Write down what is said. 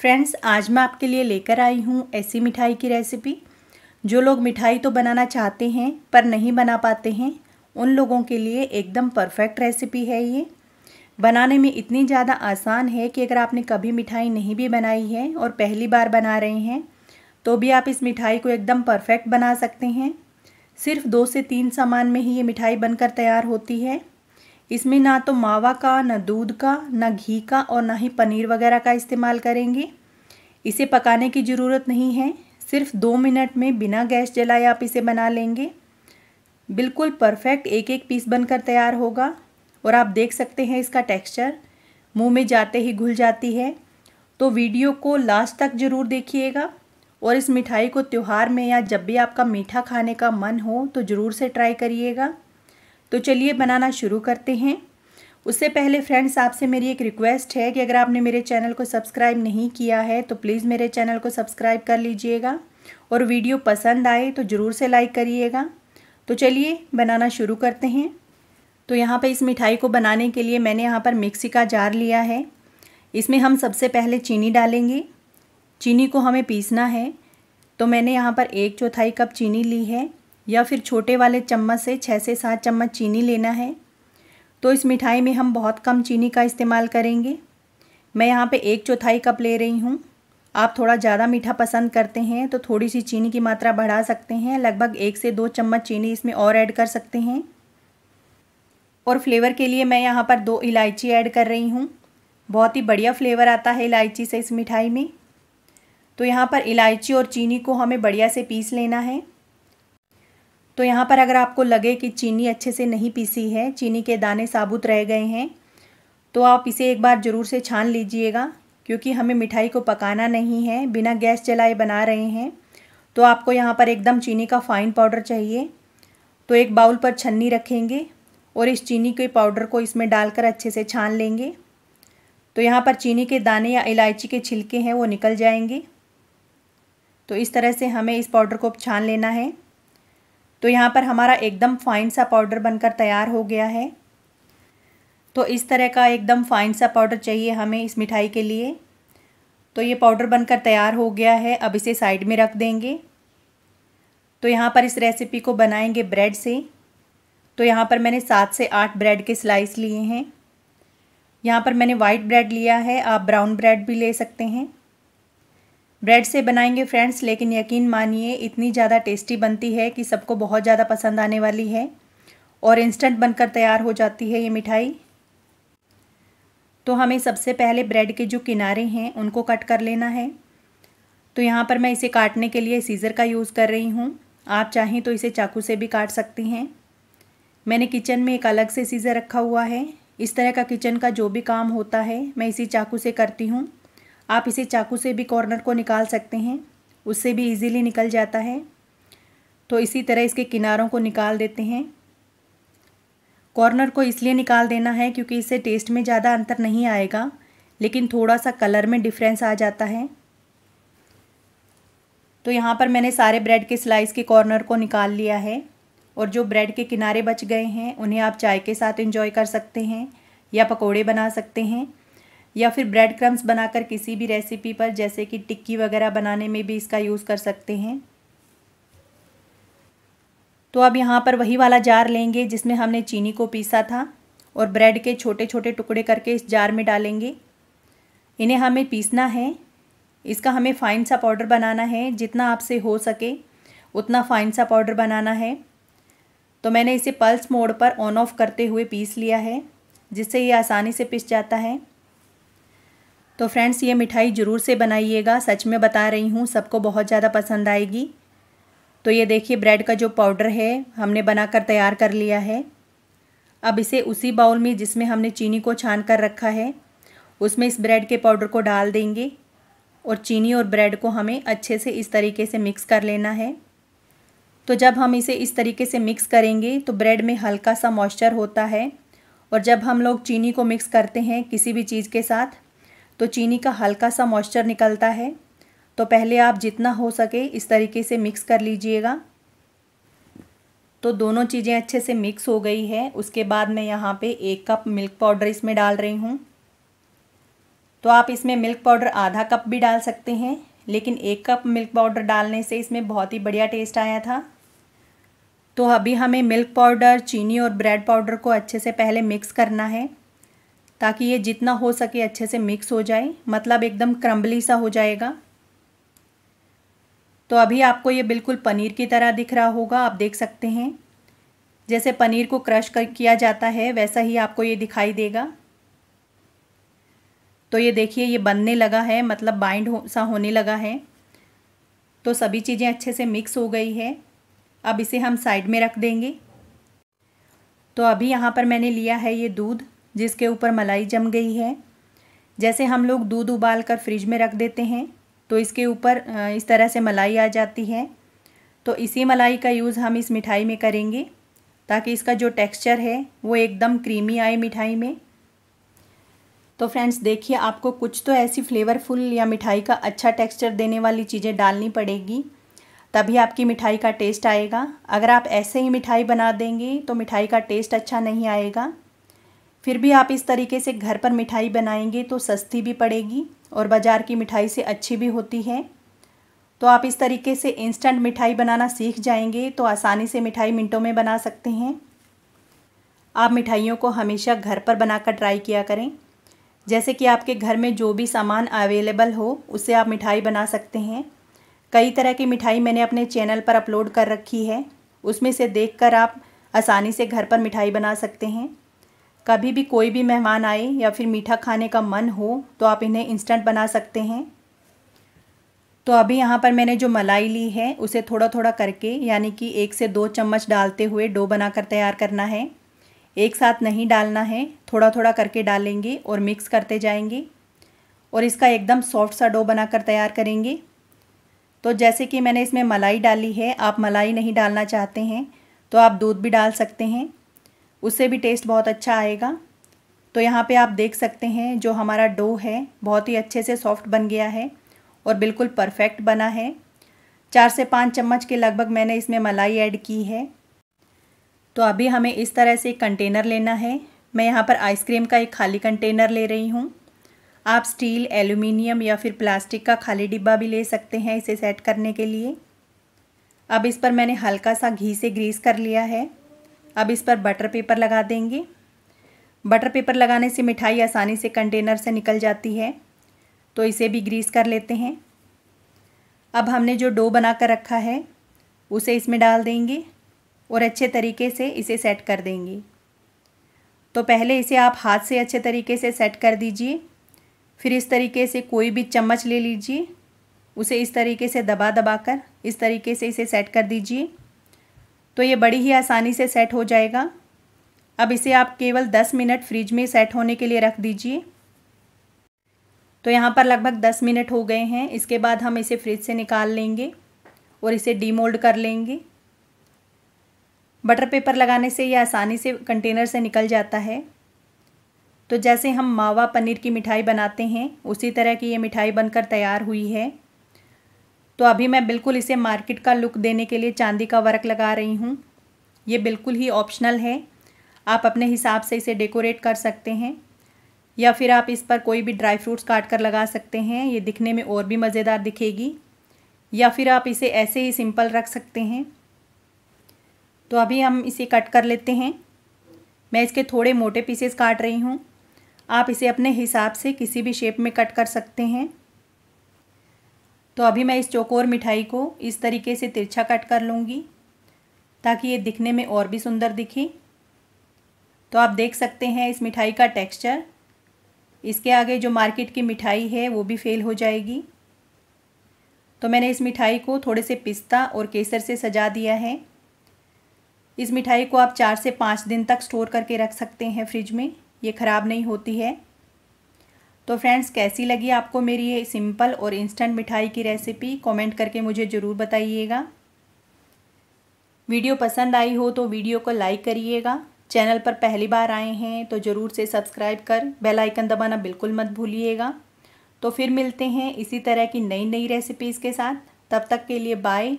friends आज मैं आपके लिए लेकर आई हूँ ऐसी मिठाई की रेसिपी जो लोग मिठाई तो बनाना चाहते हैं पर नहीं बना पाते हैं उन लोगों के लिए एकदम परफेक्ट रेसिपी है ये बनाने में इतनी ज़्यादा आसान है कि अगर आपने कभी मिठाई नहीं भी बनाई है और पहली बार बना रहे हैं तो भी आप इस मिठाई को एकदम परफेक्ट बना सकते हैं सिर्फ दो से तीन सामान में ही ये मिठाई बनकर तैयार होती है इसमें ना तो मावा का ना दूध का ना घी का और ना ही पनीर वगैरह का इस्तेमाल करेंगे इसे पकाने की ज़रूरत नहीं है सिर्फ दो मिनट में बिना गैस जलाए आप इसे बना लेंगे बिल्कुल परफेक्ट एक एक पीस बनकर तैयार होगा और आप देख सकते हैं इसका टेक्सचर मुंह में जाते ही घुल जाती है तो वीडियो को लास्ट तक ज़रूर देखिएगा और इस मिठाई को त्यौहार में या जब भी आपका मीठा खाने का मन हो तो ज़रूर से ट्राई करिएगा तो चलिए बनाना शुरू करते हैं उससे पहले फ्रेंड्स आपसे मेरी एक रिक्वेस्ट है कि अगर आपने मेरे चैनल को सब्सक्राइब नहीं किया है तो प्लीज़ मेरे चैनल को सब्सक्राइब कर लीजिएगा और वीडियो पसंद आए तो ज़रूर से लाइक करिएगा तो चलिए बनाना शुरू करते हैं तो यहाँ पर इस मिठाई को बनाने के लिए मैंने यहाँ पर मिक्सी का जार लिया है इसमें हम सबसे पहले चीनी डालेंगे चीनी को हमें पीसना है तो मैंने यहाँ पर एक चौथाई कप चीनी ली है या फिर छोटे वाले चम्मच से छः से सात चम्मच चीनी लेना है तो इस मिठाई में हम बहुत कम चीनी का इस्तेमाल करेंगे मैं यहाँ पे एक चौथाई कप ले रही हूँ आप थोड़ा ज़्यादा मीठा पसंद करते हैं तो थोड़ी सी चीनी की मात्रा बढ़ा सकते हैं लगभग एक से दो चम्मच चीनी इसमें और ऐड कर सकते हैं और फ्लेवर के लिए मैं यहाँ पर दो इलायची ऐड कर रही हूँ बहुत ही बढ़िया फ्लेवर आता है इलायची से इस मिठाई में तो यहाँ पर इलायची और चीनी को हमें बढ़िया से पीस लेना है तो यहाँ पर अगर आपको लगे कि चीनी अच्छे से नहीं पीसी है चीनी के दाने साबुत रह गए हैं तो आप इसे एक बार ज़रूर से छान लीजिएगा क्योंकि हमें मिठाई को पकाना नहीं है बिना गैस चलाए बना रहे हैं तो आपको यहाँ पर एकदम चीनी का फाइन पाउडर चाहिए तो एक बाउल पर छन्नी रखेंगे और इस चीनी के पाउडर को इसमें डालकर अच्छे से छान लेंगे तो यहाँ पर चीनी के दाने या इलायची के छिलके हैं वो निकल जाएंगे तो इस तरह से हमें इस पाउडर को छान लेना है तो यहाँ पर हमारा एकदम फाइन सा पाउडर बनकर तैयार हो गया है तो इस तरह का एकदम फाइन सा पाउडर चाहिए हमें इस मिठाई के लिए तो ये पाउडर बनकर तैयार हो गया है अब इसे साइड में रख देंगे तो यहाँ पर इस रेसिपी को बनाएंगे ब्रेड से तो यहाँ पर मैंने सात से आठ ब्रेड के स्लाइस लिए हैं यहाँ पर मैंने वाइट ब्रेड लिया है आप ब्राउन ब्रेड भी ले सकते हैं ब्रेड से बनाएंगे फ्रेंड्स लेकिन यकीन मानिए इतनी ज़्यादा टेस्टी बनती है कि सबको बहुत ज़्यादा पसंद आने वाली है और इंस्टेंट बनकर तैयार हो जाती है ये मिठाई तो हमें सबसे पहले ब्रेड के जो किनारे हैं उनको कट कर लेना है तो यहाँ पर मैं इसे काटने के लिए सीज़र का यूज़ कर रही हूँ आप चाहें तो इसे चाकू से भी काट सकती हैं मैंने किचन में एक अलग से सीज़र रखा हुआ है इस तरह का किचन का जो भी काम होता है मैं इसी चाकू से करती हूँ आप इसे चाकू से भी कॉर्नर को निकाल सकते हैं उससे भी इजीली निकल जाता है तो इसी तरह इसके किनारों को निकाल देते हैं कॉर्नर को इसलिए निकाल देना है क्योंकि इससे टेस्ट में ज़्यादा अंतर नहीं आएगा लेकिन थोड़ा सा कलर में डिफरेंस आ जाता है तो यहाँ पर मैंने सारे ब्रेड के स्लाइस के कॉर्नर को निकाल लिया है और जो ब्रेड के किनारे बच गए हैं उन्हें आप चाय के साथ इंजॉय कर सकते हैं या पकोड़े बना सकते हैं या फिर ब्रेड क्रम्स बनाकर किसी भी रेसिपी पर जैसे कि टिक्की वगैरह बनाने में भी इसका यूज़ कर सकते हैं तो अब यहाँ पर वही वाला जार लेंगे जिसमें हमने चीनी को पीसा था और ब्रेड के छोटे छोटे टुकड़े करके इस जार में डालेंगे इन्हें हमें पीसना है इसका हमें फ़ाइन सा पाउडर बनाना है जितना आपसे हो सके उतना फ़ाइन सा पाउडर बनाना है तो मैंने इसे पल्स मोड पर ऑन ऑफ करते हुए पीस लिया है जिससे ये आसानी से पिस जाता है तो फ्रेंड्स ये मिठाई ज़रूर से बनाइएगा सच में बता रही हूँ सबको बहुत ज़्यादा पसंद आएगी तो ये देखिए ब्रेड का जो पाउडर है हमने बनाकर तैयार कर लिया है अब इसे उसी बाउल में जिसमें हमने चीनी को छान कर रखा है उसमें इस ब्रेड के पाउडर को डाल देंगे और चीनी और ब्रेड को हमें अच्छे से इस तरीके से मिक्स कर लेना है तो जब हम इसे इस तरीके से मिक्स करेंगे तो ब्रेड में हल्का सा मॉइस्चर होता है और जब हम लोग चीनी को मिक्स करते हैं किसी भी चीज़ के साथ तो चीनी का हल्का सा मॉइस्चर निकलता है तो पहले आप जितना हो सके इस तरीके से मिक्स कर लीजिएगा तो दोनों चीज़ें अच्छे से मिक्स हो गई है उसके बाद मैं यहाँ पे एक कप मिल्क पाउडर इसमें डाल रही हूँ तो आप इसमें मिल्क पाउडर आधा कप भी डाल सकते हैं लेकिन एक कप मिल्क पाउडर डालने से इसमें बहुत ही बढ़िया टेस्ट आया था तो अभी हमें मिल्क पाउडर चीनी और ब्रेड पाउडर को अच्छे से पहले मिक्स करना है ताकि ये जितना हो सके अच्छे से मिक्स हो जाए मतलब एकदम क्रम्बली सा हो जाएगा तो अभी आपको ये बिल्कुल पनीर की तरह दिख रहा होगा आप देख सकते हैं जैसे पनीर को क्रश कर किया जाता है वैसा ही आपको ये दिखाई देगा तो ये देखिए ये बनने लगा है मतलब बाइंड हो, सा होने लगा है तो सभी चीज़ें अच्छे से मिक्स हो गई है अब इसे हम साइड में रख देंगे तो अभी यहाँ पर मैंने लिया है ये दूध जिसके ऊपर मलाई जम गई है जैसे हम लोग दूध उबाल कर फ्रिज में रख देते हैं तो इसके ऊपर इस तरह से मलाई आ जाती है तो इसी मलाई का यूज़ हम इस मिठाई में करेंगे ताकि इसका जो टेक्सचर है वो एकदम क्रीमी आए मिठाई में तो फ्रेंड्स देखिए आपको कुछ तो ऐसी फ्लेवरफुल या मिठाई का अच्छा टेक्सचर देने वाली चीज़ें डालनी पड़ेगी तभी आपकी मिठाई का टेस्ट आएगा अगर आप ऐसे ही मिठाई बना देंगे तो मिठाई का टेस्ट अच्छा नहीं आएगा फिर भी आप इस तरीके से घर पर मिठाई बनाएंगे तो सस्ती भी पड़ेगी और बाज़ार की मिठाई से अच्छी भी होती है तो आप इस तरीके से इंस्टेंट मिठाई बनाना सीख जाएंगे तो आसानी से मिठाई मिनटों में बना सकते हैं आप मिठाइयों को हमेशा घर पर बनाकर ट्राई किया करें जैसे कि आपके घर में जो भी सामान अवेलेबल हो उससे आप मिठाई बना सकते हैं कई तरह की मिठाई मैंने अपने चैनल पर अपलोड कर रखी है उसमें से देखकर आप आसानी से घर पर मिठाई बना सकते हैं कभी भी कोई भी मेहमान आए या फिर मीठा खाने का मन हो तो आप इन्हें इंस्टेंट बना सकते हैं तो अभी यहाँ पर मैंने जो मलाई ली है उसे थोड़ा थोड़ा करके यानी कि एक से दो चम्मच डालते हुए डो बनाकर तैयार करना है एक साथ नहीं डालना है थोड़ा थोड़ा करके डालेंगे और मिक्स करते जाएंगे और इसका एकदम सॉफ्ट सा डो बनाकर तैयार करेंगे तो जैसे कि मैंने इसमें मलाई डाली है आप मलाई नहीं डालना चाहते हैं तो आप दूध भी डाल सकते हैं उससे भी टेस्ट बहुत अच्छा आएगा तो यहाँ पे आप देख सकते हैं जो हमारा डो है बहुत ही अच्छे से सॉफ्ट बन गया है और बिल्कुल परफेक्ट बना है चार से पाँच चम्मच के लगभग मैंने इसमें मलाई ऐड की है तो अभी हमें इस तरह से एक कंटेनर लेना है मैं यहाँ पर आइसक्रीम का एक खाली कंटेनर ले रही हूँ आप स्टील एल्यूमिनियम या फिर प्लास्टिक का खाली डिब्बा भी ले सकते हैं इसे सेट करने के लिए अब इस पर मैंने हल्का सा घी से ग्रीस कर लिया है अब इस पर बटर पेपर लगा देंगे बटर पेपर लगाने से मिठाई आसानी से कंटेनर से निकल जाती है तो इसे भी ग्रीस कर लेते हैं अब हमने जो डो बना कर रखा है उसे इसमें डाल देंगे और अच्छे तरीके से इसे सेट कर देंगे तो पहले इसे आप हाथ से अच्छे तरीके से सेट कर दीजिए फिर इस तरीके से कोई भी चम्मच ले लीजिए उसे इस तरीके से दबा दबा कर इस तरीके से इसे सेट कर दीजिए तो ये बड़ी ही आसानी से सेट हो जाएगा अब इसे आप केवल दस मिनट फ्रिज में सेट होने के लिए रख दीजिए तो यहाँ पर लगभग दस मिनट हो गए हैं इसके बाद हम इसे फ्रिज से निकाल लेंगे और इसे डीमोल्ड कर लेंगे बटर पेपर लगाने से ये आसानी से कंटेनर से निकल जाता है तो जैसे हम मावा पनीर की मिठाई बनाते हैं उसी तरह की ये मिठाई बनकर तैयार हुई है तो अभी मैं बिल्कुल इसे मार्केट का लुक देने के लिए चांदी का वर्क लगा रही हूँ ये बिल्कुल ही ऑप्शनल है आप अपने हिसाब से इसे डेकोरेट कर सकते हैं या फिर आप इस पर कोई भी ड्राई फ्रूट्स काट कर लगा सकते हैं ये दिखने में और भी मज़ेदार दिखेगी या फिर आप इसे ऐसे ही सिंपल रख सकते हैं तो अभी हम इसे कट कर लेते हैं मैं इसके थोड़े मोटे पीसेस काट रही हूँ आप इसे अपने हिसाब से किसी भी शेप में कट कर सकते हैं तो अभी मैं इस चौकोर मिठाई को इस तरीके से तिरछा कट कर लूँगी ताकि ये दिखने में और भी सुंदर दिखे तो आप देख सकते हैं इस मिठाई का टेक्सचर इसके आगे जो मार्केट की मिठाई है वो भी फेल हो जाएगी तो मैंने इस मिठाई को थोड़े से पिस्ता और केसर से सजा दिया है इस मिठाई को आप चार से पाँच दिन तक स्टोर करके रख सकते हैं फ्रिज में ये ख़राब नहीं होती है तो फ्रेंड्स कैसी लगी आपको मेरी ये सिंपल और इंस्टेंट मिठाई की रेसिपी कमेंट करके मुझे ज़रूर बताइएगा वीडियो पसंद आई हो तो वीडियो को लाइक करिएगा चैनल पर पहली बार आए हैं तो ज़रूर से सब्सक्राइब कर बेल आइकन दबाना बिल्कुल मत भूलिएगा तो फिर मिलते हैं इसी तरह की नई नई रेसिपीज़ के साथ तब तक के लिए बाय